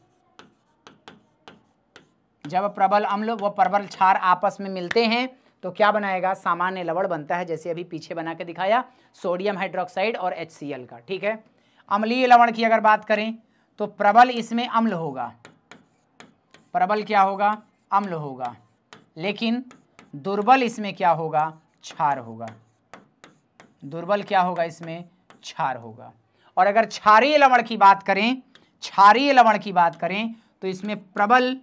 जब प्रबल अम्ल व प्रबल क्षार आपस में मिलते हैं तो क्या बनाएगा सामान्य लवण बनता है जैसे अभी पीछे बना के दिखाया सोडियम हाइड्रोक्साइड और एच का ठीक है अम्लीय लवण की अगर बात करें तो प्रबल इसमें अम्ल होगा प्रबल क्या होगा अम्ल होगा लेकिन दुर्बल इसमें क्या होगा क्षार होगा दुर्बल क्या होगा इसमें क्षार होगा और अगर क्षारीय लवण की बात करें क्षारीय लवण की बात करें तो इसमें प्रबल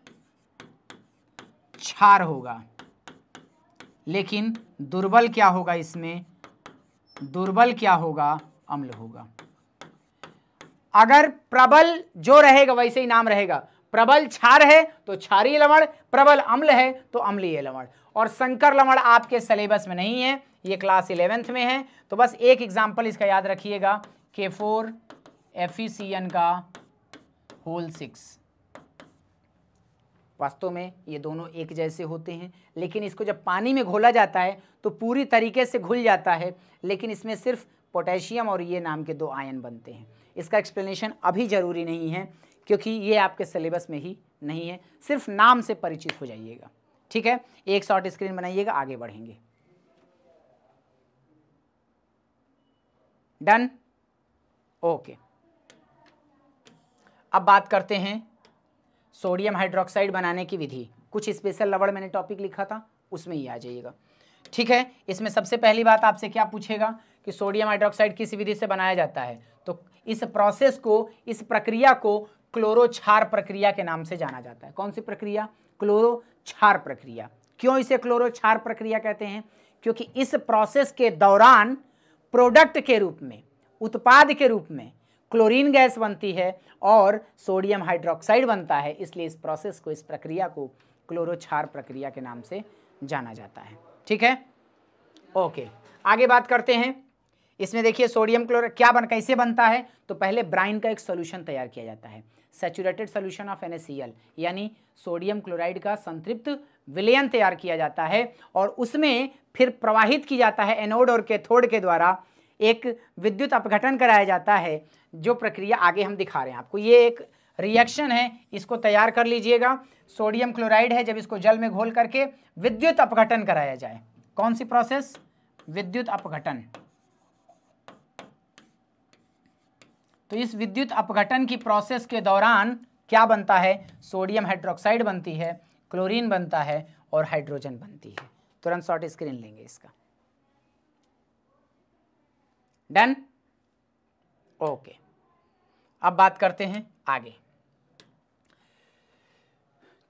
क्षार होगा लेकिन दुर्बल क्या होगा इसमें दुर्बल क्या होगा अम्ल होगा अगर प्रबल जो रहेगा वैसे ही नाम रहेगा प्रबल क्षार है तो क्षारीय लवण प्रबल अम्ल है तो अम्लीय लवण और संकर लवण आपके सिलेबस में नहीं है ये क्लास इलेवेंथ में है तो बस एक एग्जाम्पल इसका याद रखिएगा के फोर एफ का होल सिक्स वास्तव में ये दोनों एक जैसे होते हैं लेकिन इसको जब पानी में घोला जाता है तो पूरी तरीके से घुल जाता है लेकिन इसमें सिर्फ पोटेशियम और ये नाम के दो आयन बनते हैं इसका एक्सप्लेनेशन अभी ज़रूरी नहीं है क्योंकि ये आपके सिलेबस में ही नहीं है सिर्फ नाम से परिचित हो जाइएगा ठीक है एक शॉर्ट स्क्रीन बनाइएगा आगे बढ़ेंगे डन ओके अब बात करते हैं सोडियम हाइड्रोक्साइड बनाने की विधि कुछ स्पेशल लवड़ मैंने टॉपिक लिखा था उसमें ही आ जाइएगा ठीक है इसमें सबसे पहली बात आपसे क्या पूछेगा कि सोडियम हाइड्रोक्साइड किस विधि से बनाया जाता है तो इस प्रोसेस को इस प्रक्रिया को क्लोरोछार प्रक्रिया के नाम से जाना जाता है कौन सी प्रक्रिया क्लोरोछार प्रक्रिया क्यों इसे क्लोरोछार प्रक्रिया कहते हैं क्योंकि इस प्रोसेस के दौरान प्रोडक्ट के रूप में उत्पाद के रूप में क्लोरीन गैस बनती है और सोडियम हाइड्रोक्साइड बनता है इसलिए इस प्रोसेस को इस प्रक्रिया को क्लोरोछार प्रक्रिया के नाम से जाना जाता है ठीक है ओके आगे बात करते हैं इसमें देखिए सोडियम क्लोर क्या बन कैसे बनता है तो पहले ब्राइन का एक सोल्यूशन तैयार किया जाता है सेचुरेटेड सोल्यूशन ऑफ एन यानी सोडियम क्लोराइड का संतृप्त विलयन तैयार किया जाता है और उसमें फिर प्रवाहित किया जाता है एनोड और कैथोड के द्वारा एक विद्युत अपघटन कराया जाता है जो प्रक्रिया आगे हम दिखा रहे हैं आपको ये एक रिएक्शन है इसको तैयार कर लीजिएगा सोडियम क्लोराइड है जब इसको जल में घोल करके विद्युत अपघटन कराया जाए कौन सी प्रोसेस विद्युत अपघटन तो इस विद्युत अपघटन की प्रोसेस के दौरान क्या बनता है सोडियम हाइड्रोक्साइड बनती है क्लोरीन बनता है और हाइड्रोजन बनती है तुरंत शॉर्ट स्क्रीन लेंगे इसका डन ओके अब बात करते हैं आगे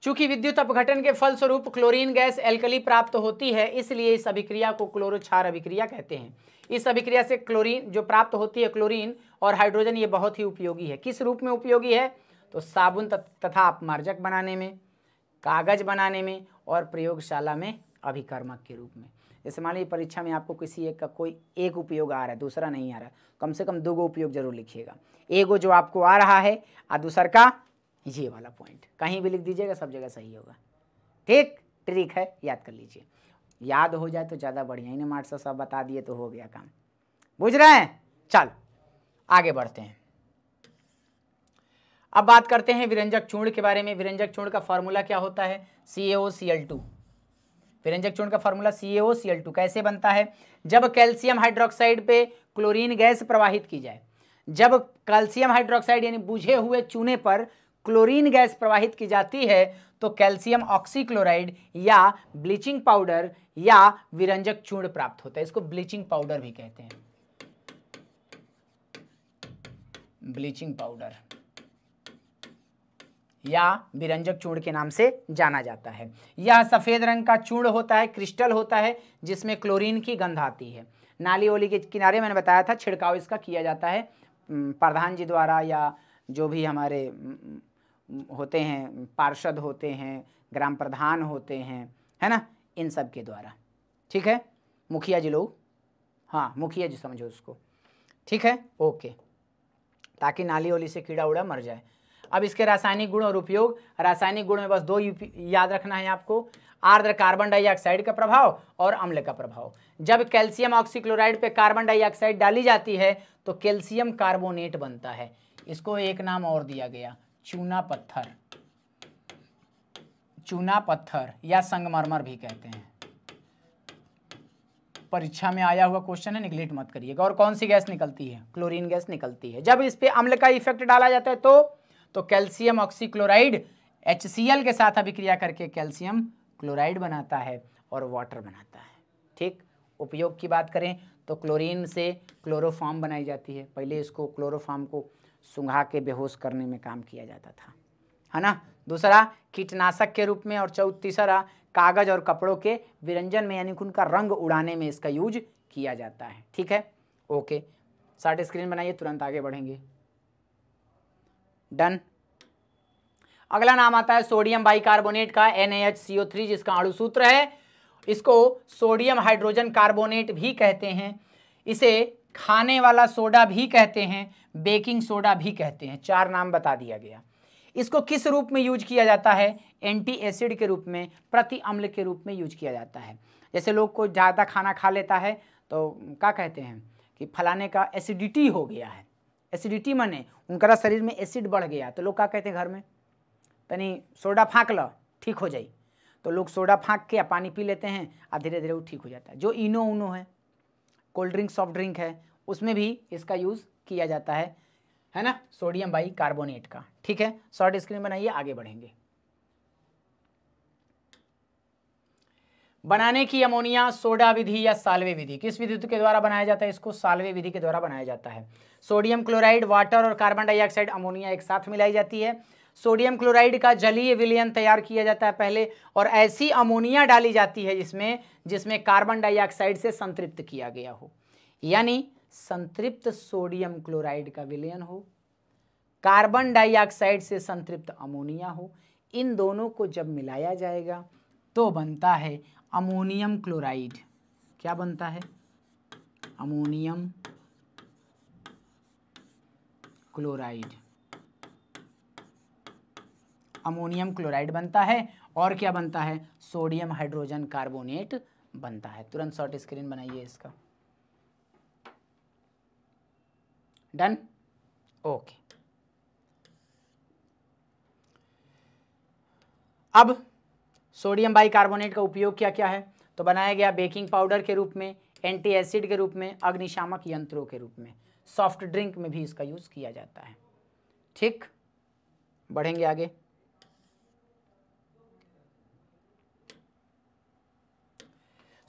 चूंकि विद्युत अपघटन के फलस्वरूप क्लोरीन गैस एल्कली प्राप्त होती है इसलिए इस अभिक्रिया को क्लोरोक्षार अभिक्रिया कहते हैं इस अभिक्रिया से क्लोरीन जो प्राप्त होती है क्लोरीन और हाइड्रोजन ये बहुत ही उपयोगी है किस रूप में उपयोगी है तो साबुन तथा अपमार्जक बनाने में कागज बनाने में और प्रयोगशाला में अभिकर्मक के रूप में जैसे मान लीजिए परीक्षा में आपको किसी एक का कोई एक उपयोग आ रहा है दूसरा नहीं आ रहा कम से कम दो गो उपयोग जरूर लिखिएगा एगो जो आपको आ रहा है और दूसर का ये वाला पॉइंट कहीं भी लिख दीजिएगा सब जगह सही होगा ठीक ट्रिक है याद कर लीजिए याद हो जाए तो ज़्यादा बढ़िया इन्हें ना मास्टर साहब बता दिए तो हो गया काम बुझ रहे हैं चल आगे बढ़ते हैं अब बात करते हैं विरंजक चूर्ण के बारे में विरंजक चूर्ण का फॉर्मूला क्या होता है सी ए ओ सी एल टू चूर्ण का formula C C L two कैसे बनता है जब कैल्शियम हाइड्रोक्साइड पे क्लोरीन गैस प्रवाहित की जाए जब कैल्शियम हाइड्रोक्साइड यानी बुझे हुए चूने पर क्लोरीन गैस प्रवाहित की जाती है तो कैल्शियम ऑक्सीक्लोराइड या ब्लीचिंग पाउडर या विरंजक चूर्ण प्राप्त होता है इसको ब्लीचिंग पाउडर भी कहते हैं ब्लीचिंग पाउडर या विरंजक चूर्ण के नाम से जाना जाता है यह सफ़ेद रंग का चूर्ण होता है क्रिस्टल होता है जिसमें क्लोरीन की गंध आती है नाली ओली के किनारे मैंने बताया था छिड़काव इसका किया जाता है प्रधान जी द्वारा या जो भी हमारे होते हैं पार्षद होते हैं ग्राम प्रधान होते हैं है ना इन सब के द्वारा ठीक है मुखिया जी लोग हाँ मुखिया जी समझो उसको ठीक है ओके ताकि नाली ओली से कीड़ा उड़ा मर जाए अब इसके रासायनिक गुण और उपयोग रासायनिक गुण में बस दो याद रखना है आपको आर्द्र कार्बन डाइऑक्साइड का प्रभाव और अम्ल का प्रभाव जब कैल्शियम ऑक्सीक्लोराइड पे कार्बन डाइऑक्साइड डाली जाती है तो कैल्शियम कार्बोनेट बनता है इसको एक नाम और दिया गया चूना पत्थर चूना पत्थर या संगमरमर भी कहते हैं परीक्षा में आया हुआ क्वेश्चन है निगलेट मत करिएगा और कौन सी गैस निकलती है क्लोरीन गैस निकलती है जब इस पर अम्ल का इफेक्ट डाला जाता है तो तो कैल्शियम ऑक्सीक्लोराइड एच के साथ अभिक्रिया करके कैल्शियम क्लोराइड बनाता है और वाटर बनाता है ठीक उपयोग की बात करें तो क्लोरीन से क्लोरोफार्म बनाई जाती है पहले इसको क्लोरोफार्म को सुंघा के बेहोश करने में काम किया जाता था है ना दूसरा कीटनाशक के रूप में और चौथ तीसरा कागज़ और कपड़ों के विरंजन में यानी कि उनका रंग उड़ाने में इसका यूज किया जाता है ठीक है ओके शार्ट स्क्रीन बनाइए तुरंत आगे बढ़ेंगे डन अगला नाम आता है सोडियम बाइकार्बोनेट का NaHCO3 जिसका अणु सूत्र है इसको सोडियम हाइड्रोजन कार्बोनेट भी कहते हैं इसे खाने वाला सोडा भी कहते हैं बेकिंग सोडा भी कहते हैं चार नाम बता दिया गया इसको किस रूप में यूज किया जाता है एंटी एसिड के रूप में प्रति अम्ल के रूप में यूज किया जाता है जैसे लोग को ज़्यादा खाना खा लेता है तो क्या कहते हैं कि फलाने का एसिडिटी हो गया है एसिडिटी माने उनका शरीर में एसिड बढ़ गया तो लोग क्या कहते हैं घर में तनी सोडा फाँक लो ठीक हो जाए तो लोग सोडा फाँक के या पानी पी लेते हैं और धीरे धीरे वो ठीक हो जाता है जो इनो उनो है कोल्ड ड्रिंक सॉफ्ट ड्रिंक है उसमें भी इसका यूज़ किया जाता है है ना सोडियम बाई कार्बोनेट का ठीक है शॉर्ट स्क्रीन बनाइए आगे बढ़ेंगे बनाने की अमोनिया सोडा विधि या सालवे विधि किस विधि के द्वारा बनाया जाता है इसको सालवे विधि के द्वारा बनाया जाता है सोडियम क्लोराइड वाटर और कार्बन डाइऑक्साइड अमोनिया एक साथ मिलाई जाती है सोडियम क्लोराइड का जलीय विलयन तैयार किया जाता है पहले और ऐसी अमोनिया डाली जाती है जिसमें जिसमें कार्बन डाइऑक्साइड से संतृप्त किया गया हो यानी संतृप्त सोडियम क्लोराइड का विलयन हो कार्बन डाइऑक्साइड से संतृप्त अमोनिया हो इन दोनों को जब मिलाया जाएगा तो बनता है अमोनियम क्लोराइड क्या बनता है अमोनियम क्लोराइड अमोनियम क्लोराइड बनता है और क्या बनता है सोडियम हाइड्रोजन कार्बोनेट बनता है तुरंत शॉर्ट स्क्रीन बनाइए इसका डन ओके अब सोडियम बाइकार्बोनेट का उपयोग किया क्या है तो बनाया गया बेकिंग पाउडर के रूप में एंटी एसिड के रूप में अग्निशामक यंत्रों के रूप में सॉफ्ट ड्रिंक में भी इसका यूज़ किया जाता है ठीक बढ़ेंगे आगे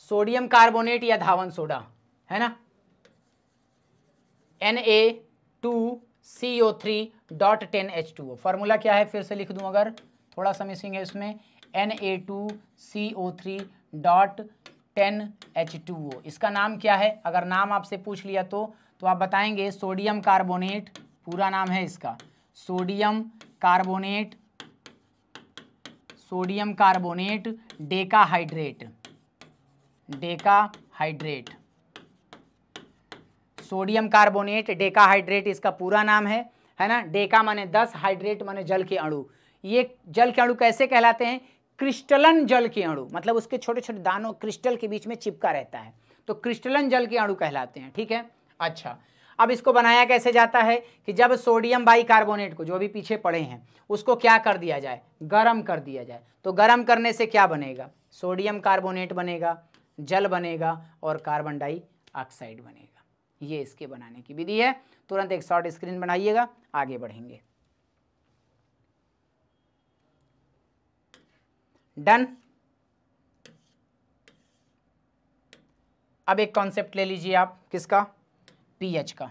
सोडियम कार्बोनेट या धावन सोडा है ना N A two C O three dot ten H two formula क्या है फिर से लिख दूं अगर थोड़ा सा मिसिंग है इसमें N A two C O three dot ten H two O इसका नाम क्या है अगर नाम आपसे पूछ लिया तो तो आप बताएंगे सोडियम कार्बोनेट पूरा नाम है इसका sodium carbonate sodium carbonate decahydrate decahydrate sodium carbonate decahydrate इसका पूरा नाम है है ना डेका माने दस हाइड्रेट माने जल के अणु ये जल के अणु कैसे कहलाते हैं क्रिस्टलन जल के अणु मतलब उसके छोटे छोटे दानों क्रिस्टल के बीच में चिपका रहता है तो क्रिस्टलन जल के अणु कहलाते हैं ठीक है अच्छा अब इसको बनाया कैसे जाता है कि जब सोडियम बाइकार्बोनेट को जो भी पीछे पड़े हैं उसको क्या कर दिया जाए गर्म कर दिया जाए तो गर्म करने से क्या बनेगा सोडियम कार्बोनेट बनेगा जल बनेगा और कार्बन डाइऑक्साइड बनेगा ये इसके बनाने की विधि है तुरंत एक शॉर्ट स्क्रीन बनाइएगा आगे बढ़ेंगे डन अब एक कॉन्सेप्ट ले लीजिए आप किसका पीएच का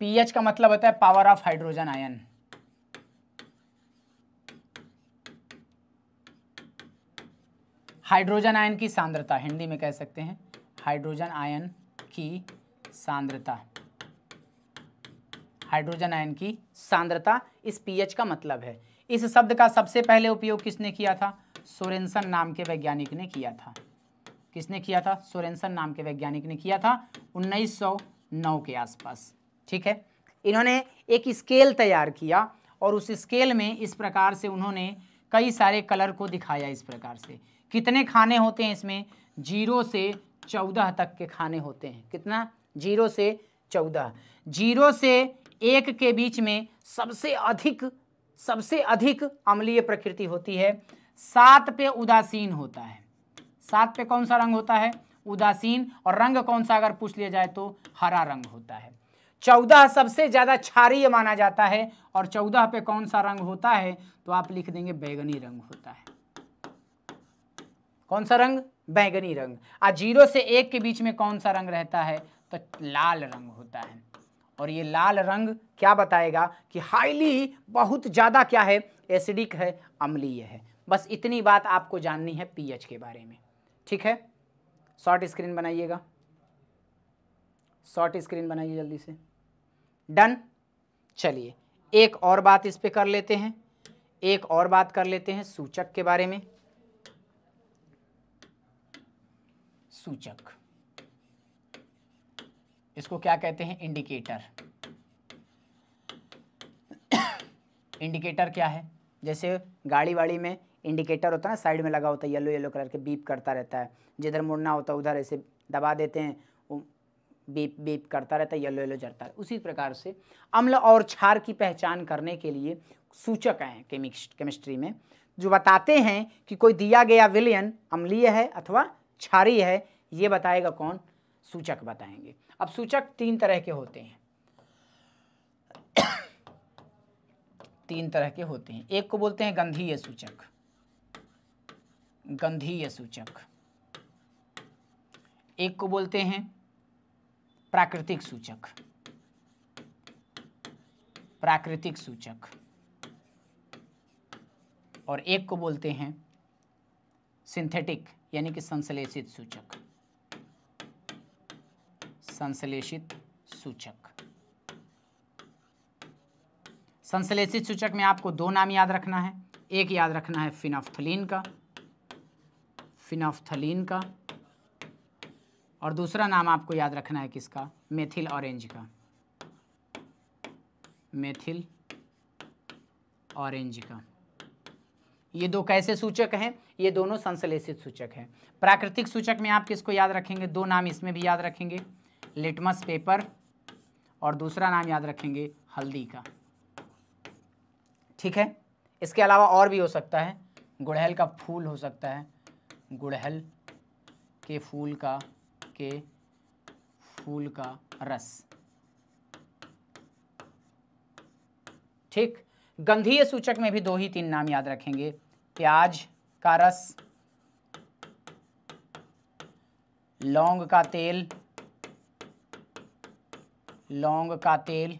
पीएच का मतलब होता है power of hydrogen ion hydrogen ion की सांद्रता हिंदी में कह सकते हैं हाइड्रोजन आयन की सांद्रता हाइड्रोजन आयन की सांद्रता इस पीएच का मतलब है इस शब्द का सबसे पहले उपयोग किसने किया था सोरेंसन नाम के वैज्ञानिक ने किया था किसने किया था सोरेंसन नाम के वैज्ञानिक ने किया था 1909 के आसपास ठीक है इन्होंने एक स्केल तैयार किया और उस स्केल में इस प्रकार से उन्होंने कई सारे कलर को दिखाया इस प्रकार से कितने खाने होते हैं इसमें जीरो से चौदह तक के खाने होते हैं कितना जीरो से चौदह जीरो से एक के बीच में सबसे अधिक सबसे अधिक अम्लीय प्रकृति होती है सात पे उदासीन होता है सात पे कौन सा रंग होता है उदासीन और रंग कौन सा अगर पूछ लिया जाए तो हरा रंग होता है चौदह सबसे ज़्यादा क्षारीय माना जाता है और चौदह पे कौन सा रंग होता है तो आप लिख देंगे बैगनी रंग होता है कौन सा रंग बैगनी रंग आज जीरो से एक के बीच में कौन सा रंग रहता है तो लाल रंग होता है और ये लाल रंग क्या बताएगा कि हाईली बहुत ज़्यादा क्या है एसिडिक है अम्लीय है बस इतनी बात आपको जाननी है पीएच के बारे में ठीक है शॉर्ट स्क्रीन बनाइएगा शॉर्ट स्क्रीन बनाइए जल्दी से डन चलिए एक और बात इस पे कर लेते हैं एक और बात कर लेते हैं सूचक के बारे में सूचक इसको क्या कहते हैं इंडिकेटर इंडिकेटर क्या है जैसे गाड़ी वाड़ी में इंडिकेटर होता है ना साइड में लगा होता है येलो येलो कलर के बीप करता रहता है जिधर मुड़ना होता है उधर ऐसे दबा देते हैं वो बीप बीप करता रहता है येलो येलो जरता है उसी प्रकार से अम्ल और क्षार की पहचान करने के लिए सूचक हैं केमिस्ट्री में जो बताते हैं कि कोई दिया गया विलयन अम्लीय है अथवा क्षारीय है ये बताएगा कौन सूचक बताएंगे अब सूचक तीन तरह के होते हैं तीन तरह के होते हैं एक को बोलते हैं गंधीय सूचक गंधीय सूचक एक को बोलते हैं प्राकृतिक सूचक प्राकृतिक सूचक और एक को बोलते हैं सिंथेटिक यानी कि संश्लेषित सूचक संश्लेषित सूचक संश्लेषित सूचक में आपको दो नाम याद रखना है एक याद रखना है फिनाफ्थलीन का फिनाफ्थलीन का और दूसरा नाम आपको याद रखना है किसका मेथिल ऑरेंज का मेथिल ऑरेंज का ये दो कैसे सूचक हैं ये दोनों संश्लेषित सूचक हैं प्राकृतिक सूचक में आप किसको याद रखेंगे दो नाम इसमें भी याद रखेंगे लिटमस पेपर और दूसरा नाम याद रखेंगे हल्दी का ठीक है इसके अलावा और भी हो सकता है गुड़हल का फूल हो सकता है गुड़हल के फूल का के फूल का रस ठीक गंधीय सूचक में भी दो ही तीन नाम याद रखेंगे प्याज का रस लौंग का तेल लौंग का तेल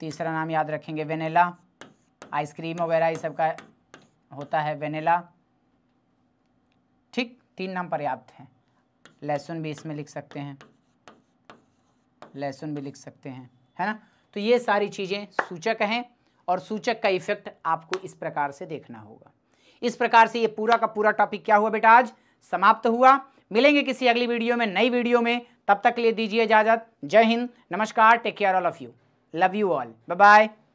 तीसरा नाम याद रखेंगे वेनेला आइसक्रीम वगैरह ये सब का होता है वेनेला ठीक तीन नाम पर्याप्त हैं लहसुन भी इसमें लिख सकते हैं लहसुन भी लिख सकते हैं है ना तो ये सारी चीज़ें सूचक हैं और सूचक का इफेक्ट आपको इस प्रकार से देखना होगा इस प्रकार से ये पूरा का पूरा टॉपिक क्या हुआ बेटा आज समाप्त हुआ मिलेंगे किसी अगली वीडियो में नई वीडियो में तब तक ले दीजिए इजाज़त जय हिंद नमस्कार take care all of you love you all bye bye